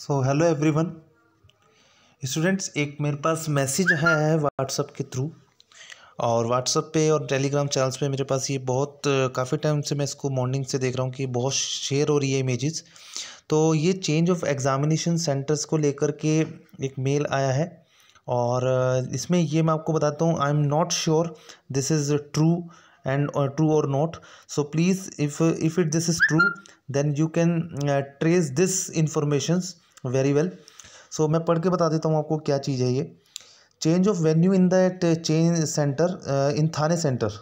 so hello everyone students एक मेरे पास message आया है व्हाट्सअप के थ्रू और व्हाट्सअप पे और टेलीग्राम चैनल्स पे मेरे पास ये बहुत काफ़ी टाइम से मैं इसको मॉर्निंग से देख रहा हूँ कि बहुत शेयर हो रही है इमेजेस तो ये चेंज ऑफ एग्जामिनेशन सेंटर्स को लेकर के एक मेल आया है और इसमें ये मैं आपको बताता हूँ I am not sure this is true and true और not so please if if it this is true then you can trace this uh, very well so मैं पढ़ के बता देता हूँ आपको क्या चीज़ है ये change of venue in that change centre in Thane centre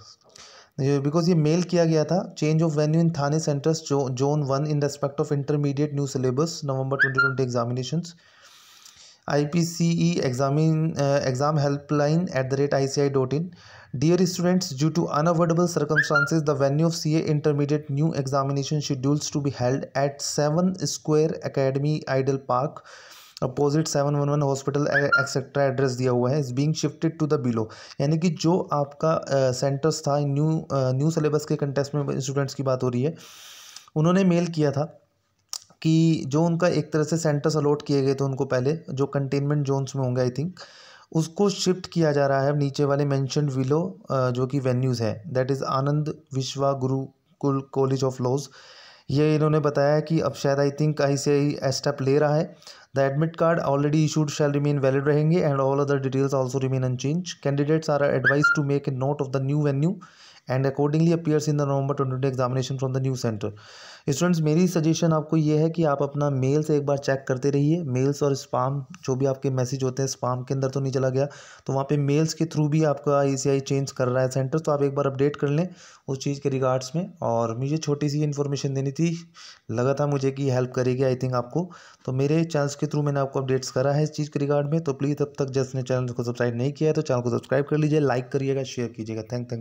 because ये मेल किया गया था change of venue in Thane centres zone one in respect of intermediate new syllabus November twenty twenty examinations I P C E examine exam helpline at the rate I C I dot in dear students due to unavoidable circumstances the venue of C A intermediate new examination schedules to be held at seven square academy idle park opposite seven one one hospital etcetera address दिया हुआ है is being shifted to the below यानी कि जो आपका centres uh, था new new syllabus के context में स्टूडेंट्स की बात हो रही है उन्होंने मेल किया था कि जो उनका एक तरह से सेंटर्स अलॉट किए गए थे उनको पहले जो कंटेनमेंट जोन्स में होंगे आई थिंक उसको शिफ्ट किया जा रहा है नीचे वाले मैंशन विलो जो कि वेन्यूज़ है दैट इज़ आनंद विश्वा गुरुकुल कॉलेज ऑफ लॉज ये इन्होंने बताया कि अब शायद I think I C I step ले रहा है the admit card already issued shall remain valid रहेंगे and all other details also remain unchanged candidates are advised to make a note of the new venue and accordingly appears in the November twenty examination from the new centre students मेरी suggestion आपको ये है कि आप अपना mails एक बार check करते रहिए मेल्स और स्पाम जो भी आपके मैसेज होते हैं स्पाम के अंदर तो नहीं चला गया तो वहाँ पे मेल्स के थ्रू भी आपका आई चेंज कर रहा है सेंटर तो आप एक बार अपडेट कर लें उस चीज़ के रिगार्ड्स में और मुझे छोटी सी इन्फॉर्मेशन देनी थी लगा था मुझे कि हेल्प करेगी आई थिंक आपको तो मेरे चैनल के थ्रू मैंने आपको अपडेट्स करा है इस चीज़ के रिगार्ड में तो प्लीज़ अब तक जिसने चैनल को सब्सक्राइब नहीं किया है तो चैनल को सब्सक्राइब कर लीजिए लाइक करिएगा शेयर कीजिएगा थैंक थैंक